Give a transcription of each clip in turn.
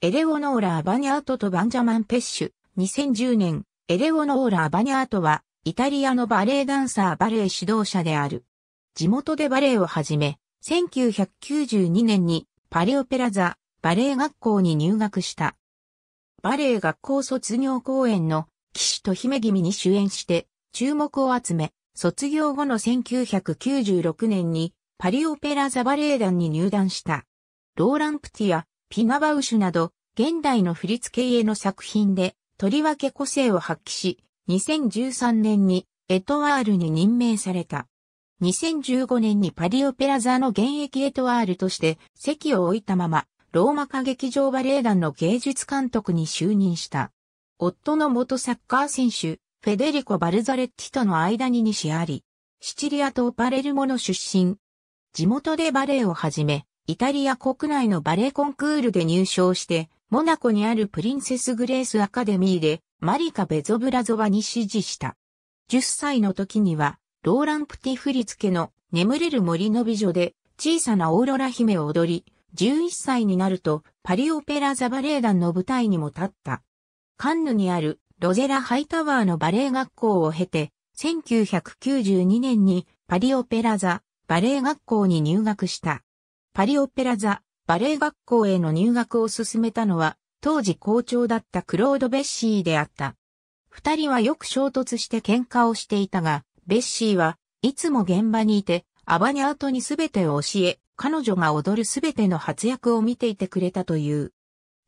エレオノーラ・アバニャートとバンジャマン・ペッシュ。2010年、エレオノーラ・アバニャートは、イタリアのバレエダンサーバレエ指導者である。地元でバレエを始め、1992年にパリオペラザ・バレエ学校に入学した。バレエ学校卒業公演の騎士と姫君に主演して注目を集め、卒業後の1996年にパリオペラザ・バレエ団に入団した。ローラン・プティア、ピガバウシュなど現代の振付絵の作品で、とりわけ個性を発揮し、2013年にエトワールに任命された。2015年にパリオペラ座の現役エトワールとして席を置いたまま、ローマ歌劇場バレエ団の芸術監督に就任した。夫の元サッカー選手、フェデリコ・バルザレッティとの間に西あり、シチリア島パレルモの出身。地元でバレエを始め、イタリア国内のバレエコンクールで入賞して、モナコにあるプリンセス・グレース・アカデミーでマリカ・ベゾブラゾワに指示した。10歳の時には、ローランプティフリツケの眠れる森の美女で小さなオーロラ姫を踊り、11歳になるとパリオペラザバレエ団の舞台にも立った。カンヌにあるロゼラハイタワーのバレエ学校を経て、1992年にパリオペラザバレエ学校に入学した。パリオペラザバレエ学校への入学を進めたのは、当時校長だったクロード・ベッシーであった。二人はよく衝突して喧嘩をしていたが、ベッシーはいつも現場にいて、アバニャートに全てを教え、彼女が踊る全ての活躍を見ていてくれたという。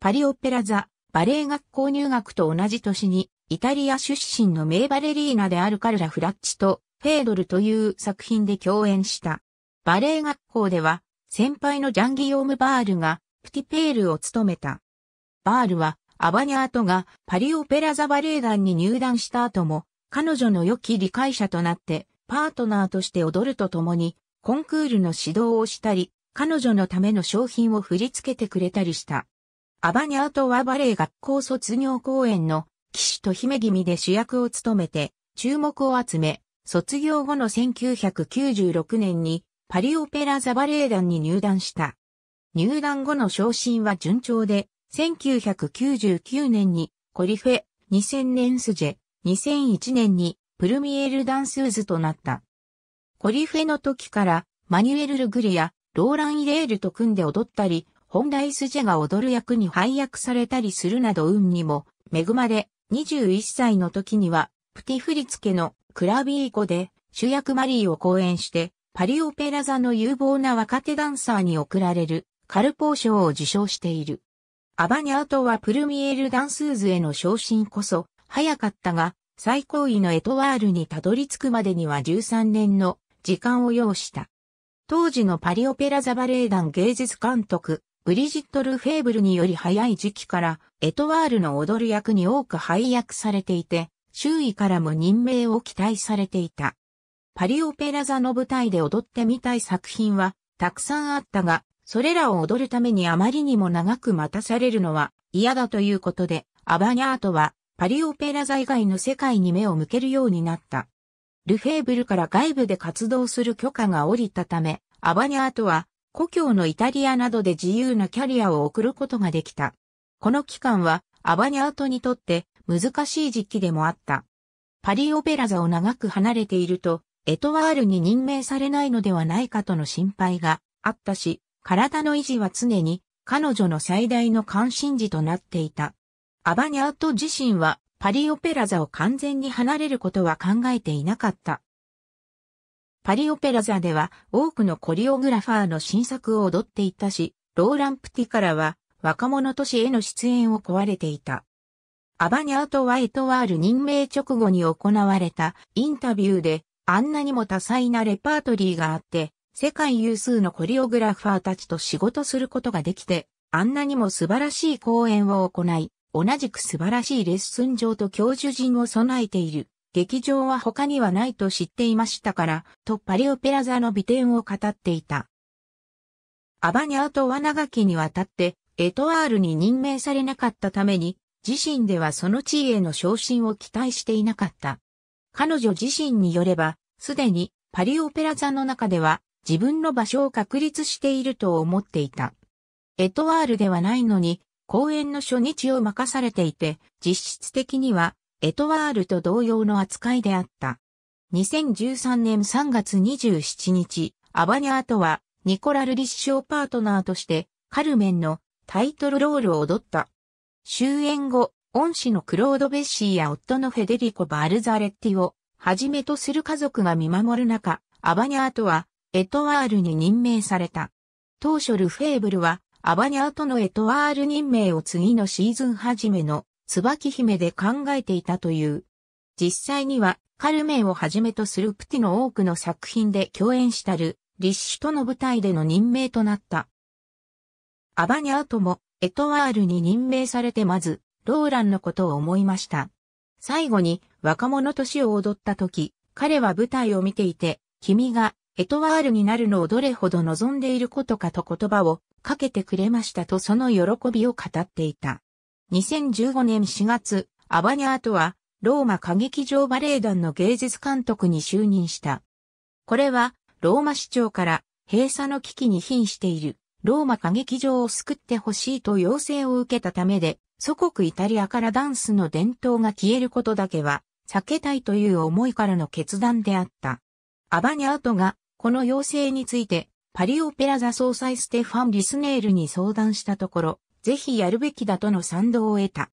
パリオペラ座、バレエ学校入学と同じ年に、イタリア出身の名バレリーナであるカルラ・フラッチと、フェードルという作品で共演した。バレエ学校では、先輩のジャンギオーム・バールが、プティペールを務めた。バールは、アバニャートがパリオペラ座バレエ団に入団した後も、彼女の良き理解者となって、パートナーとして踊るとともに、コンクールの指導をしたり、彼女のための商品を振り付けてくれたりした。アバニャートはバレエ学校卒業公演の騎手と姫君で主役を務めて注目を集め、卒業後の1996年にパリオペラ座バレエ団に入団した。入団後の昇進は順調で、1999年にコリフェ、2000年スジェ、2001年にプルミエル・ダンスーズとなった。コリフェの時からマニュエル・ルグリやローラン・イレールと組んで踊ったり、本来スジェが踊る役に配役されたりするなど運にも恵まれ、21歳の時にはプティフリツケのクラビーコで主役マリーを講演してパリオペラ座の有望な若手ダンサーに贈られるカルポー賞を受賞している。アバニャートはプルミエール・ダンスーズへの昇進こそ早かったが、最高位のエトワールにたどり着くまでには13年の時間を要した。当時のパリオペラ座バレエ団芸術監督、ブリジット・ルフェーブルにより早い時期から、エトワールの踊る役に多く配役されていて、周囲からも任命を期待されていた。パリオペラ座の舞台で踊ってみたい作品はたくさんあったが、それらを踊るためにあまりにも長く待たされるのは嫌だということで、アバニャートはパリオペラ座以外の世界に目を向けるようになった。ルフェーブルから外部で活動する許可が下りたため、アバニャートは故郷のイタリアなどで自由なキャリアを送ることができた。この期間はアバニャートにとって難しい時期でもあった。パリオペラ座を長く離れていると、エトワールに任命されないのではないかとの心配があったし、体の維持は常に彼女の最大の関心事となっていた。アバニャート自身はパリオペラ座を完全に離れることは考えていなかった。パリオペラ座では多くのコリオグラファーの新作を踊っていたし、ローランプティからは若者都市への出演を壊れていた。アバニャート・はエトワール任命直後に行われたインタビューであんなにも多彩なレパートリーがあって、世界有数のコリオグラファーたちと仕事することができて、あんなにも素晴らしい講演を行い、同じく素晴らしいレッスン場と教授陣を備えている。劇場は他にはないと知っていましたから、とパリオペラ座の美点を語っていた。アバニャートは長きにわたって、エトワールに任命されなかったために、自身ではその地位への昇進を期待していなかった。彼女自身によれば、すでにパリオペラ座の中では自分の場所を確立していると思っていた。エトワールではないのに、公演の初日を任されていて、実質的にはエトワールと同様の扱いであった。2013年3月27日、アバニャートはニコラルリッショーパートナーとしてカルメンのタイトルロールを踊った。終演後、恩師のクロード・ベッシーや夫のフェデリコ・バルザレッティをはじめとする家族が見守る中、アバニャートはエトワールに任命された。当初ルフェーブルはアバニャートのエトワール任命を次のシーズン初めの椿姫で考えていたという。実際にはカルメンをはじめとするプティの多くの作品で共演したる立志との舞台での任命となった。アバニャートもエトワールに任命されてまず、ローランのことを思いました。最後に若者とを踊った時、彼は舞台を見ていて、君がエトワールになるのをどれほど望んでいることかと言葉をかけてくれましたとその喜びを語っていた。2015年4月、アバニャートはローマ歌劇場バレエ団の芸術監督に就任した。これはローマ市長から閉鎖の危機に瀕しているローマ歌劇場を救ってほしいと要請を受けたためで祖国イタリアからダンスの伝統が消えることだけは避けたいという思いからの決断であった。アバニャートがこの要請についてパリオペラ座総裁ステファン・リスネールに相談したところ、ぜひやるべきだとの賛同を得た。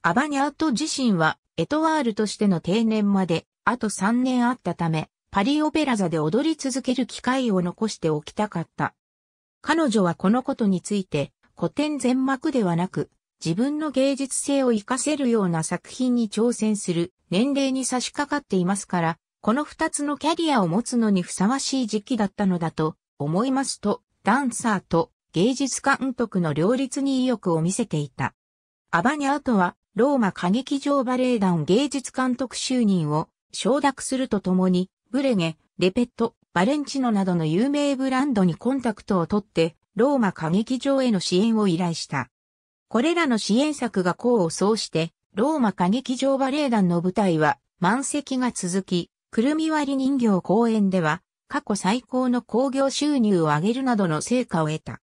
アバニャート自身はエトワールとしての定年まであと3年あったため、パリオペラ座で踊り続ける機会を残しておきたかった。彼女はこのことについて古典全幕ではなく自分の芸術性を活かせるような作品に挑戦する年齢に差し掛かっていますから、この二つのキャリアを持つのにふさわしい時期だったのだと思いますと、ダンサーと芸術監督の両立に意欲を見せていた。アバニャートは、ローマ歌劇場バレエ団芸術監督就任を承諾するとともに、ブレゲ、レペット、バレンチノなどの有名ブランドにコンタクトを取って、ローマ歌劇場への支援を依頼した。これらの支援策が功を奏して、ローマ歌劇場バレエ団の舞台は満席が続き、くるみ割り人形公演では、過去最高の興行収入を上げるなどの成果を得た。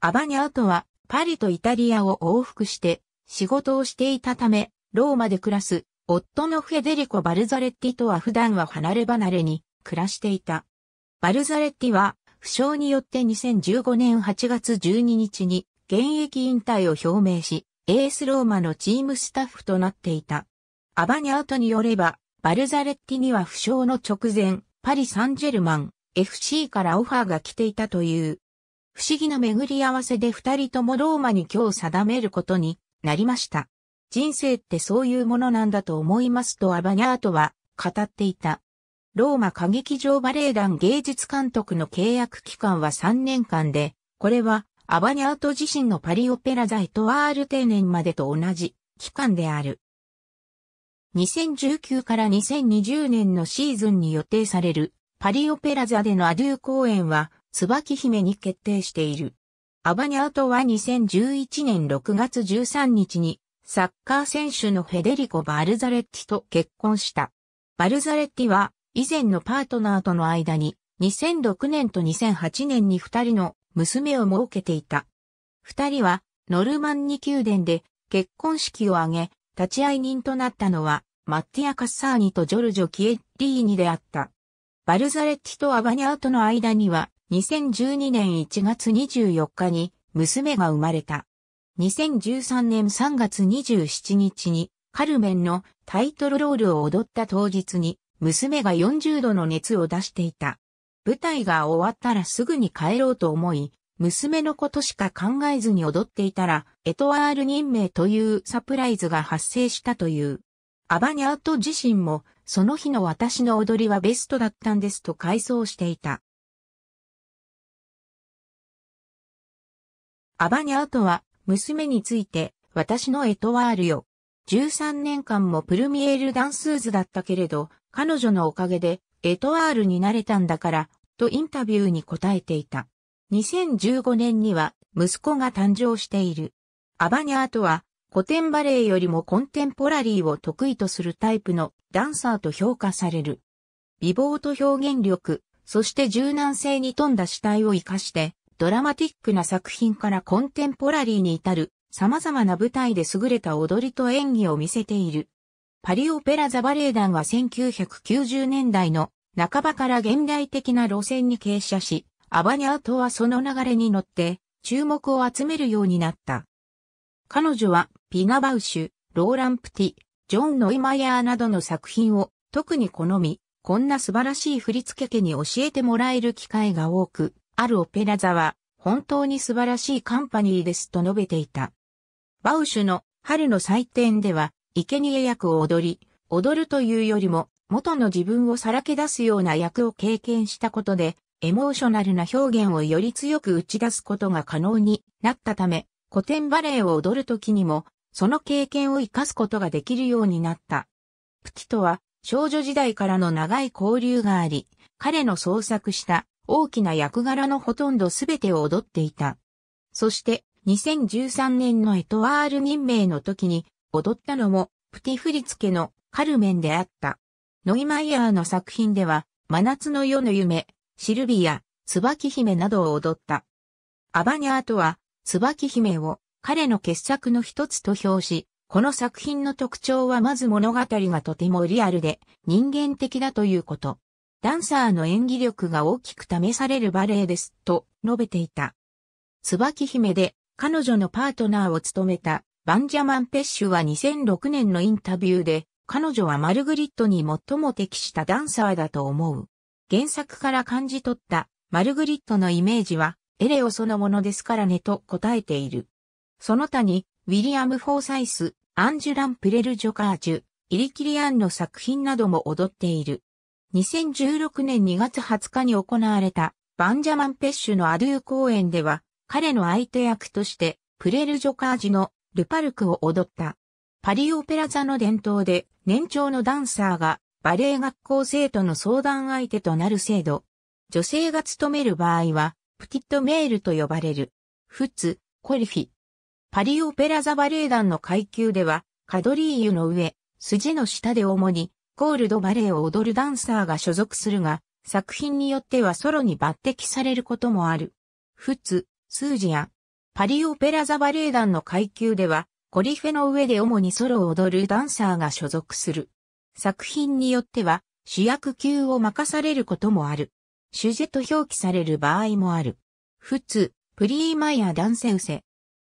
アバニャートは、パリとイタリアを往復して、仕事をしていたため、ローマで暮らす、夫のフェデリコ・バルザレッティとは普段は離れ離れに暮らしていた。バルザレッティは、負傷によって2015年8月12日に現役引退を表明し、エースローマのチームスタッフとなっていた。アバニャートによれば、バルザレッティには負傷の直前、パリ・サンジェルマン、FC からオファーが来ていたという。不思議な巡り合わせで二人ともローマに今日定めることになりました。人生ってそういうものなんだと思いますとアバニャートは語っていた。ローマ歌劇場バレエ団芸術監督の契約期間は3年間で、これはアバニャート自身のパリオペラ座イトワール定年までと同じ期間である。2019から2020年のシーズンに予定されるパリオペラ座でのアデュー公演は椿姫に決定している。アバニャートは2011年6月13日にサッカー選手のフェデリコ・バルザレッティと結婚した。バルザレッティは以前のパートナーとの間に2006年と2008年に2人の娘を設けていた。二人は、ノルマンニ宮殿で結婚式を挙げ、立ち会い人となったのは、マッティア・カッサーニとジョルジョ・キエッリーニであった。バルザレッティとアバニャートの間には、2012年1月24日に娘が生まれた。2013年3月27日に、カルメンのタイトルロールを踊った当日に、娘が40度の熱を出していた。舞台が終わったらすぐに帰ろうと思い、娘のことしか考えずに踊っていたら、エトワール任命というサプライズが発生したという。アバニャート自身も、その日の私の踊りはベストだったんですと回想していた。アバニャートは、娘について、私のエトワールよ。13年間もプルミエールダンスーズだったけれど、彼女のおかげでエトワールになれたんだから、とインタビューに答えていた。2015年には息子が誕生している。アバニャーとは古典バレエよりもコンテンポラリーを得意とするタイプのダンサーと評価される。美貌と表現力、そして柔軟性に富んだ主体を活かして、ドラマティックな作品からコンテンポラリーに至る様々な舞台で優れた踊りと演技を見せている。パリオペラザバレエ団は1990年代の半ばから現代的な路線に傾斜し、アバニャートはその流れに乗って注目を集めるようになった。彼女はピナバウシュ、ローランプティ、ジョン・ノイマヤーなどの作品を特に好み、こんな素晴らしい振付家に教えてもらえる機会が多く、あるオペラ座は本当に素晴らしいカンパニーですと述べていた。バウシュの春の祭典では、生贄役を踊り、踊るというよりも元の自分をさらけ出すような役を経験したことで、エモーショナルな表現をより強く打ち出すことが可能になったため、古典バレエを踊るときにも、その経験を活かすことができるようになった。プティとは少女時代からの長い交流があり、彼の創作した大きな役柄のほとんどすべてを踊っていた。そして2013年のエトワール任命の時に踊ったのもプティ振付のカルメンであった。ノイマイヤーの作品では、真夏の夜の夢、シルビア、椿姫などを踊った。アバニャーとは、椿姫を彼の傑作の一つと評し、この作品の特徴はまず物語がとてもリアルで人間的だということ。ダンサーの演技力が大きく試されるバレエです、と述べていた。椿姫で彼女のパートナーを務めたバンジャマン・ペッシュは2006年のインタビューで彼女はマルグリットに最も適したダンサーだと思う。原作から感じ取ったマルグリットのイメージはエレオそのものですからねと答えている。その他にウィリアム・フォーサイス、アンジュラン・プレル・ジョカージュ、イリキリアンの作品なども踊っている。2016年2月20日に行われたバンジャマン・ペッシュのアドゥー公演では彼の相手役としてプレル・ジョカージュのルパルクを踊った。パリオペラ座の伝統で年長のダンサーがバレエ学校生徒の相談相手となる制度。女性が勤める場合は、プティットメールと呼ばれる。フツ、コリフィ。パリオペラザバレエ団の階級では、カドリーユの上、筋の下で主に、ゴールドバレエを踊るダンサーが所属するが、作品によってはソロに抜擢されることもある。フツ、スージア。パリオペラザバレエ団の階級では、コリフェの上で主にソロを踊るダンサーが所属する。作品によっては主役級を任されることもある。シュジェと表記される場合もある。普通、プリーマイやダンセウセ。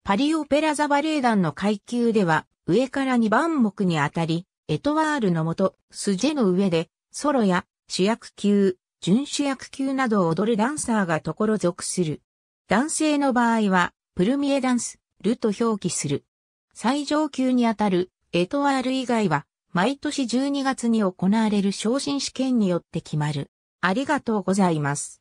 パリオペラザバレエ団の階級では、上から2番目にあたり、エトワールのもと、スジェの上で、ソロや主役級、準主役級などを踊るダンサーがところ属する。男性の場合は、プルミエダンス、ルと表記する。最上級にあたるエトワール以外は、毎年12月に行われる昇進試験によって決まる。ありがとうございます。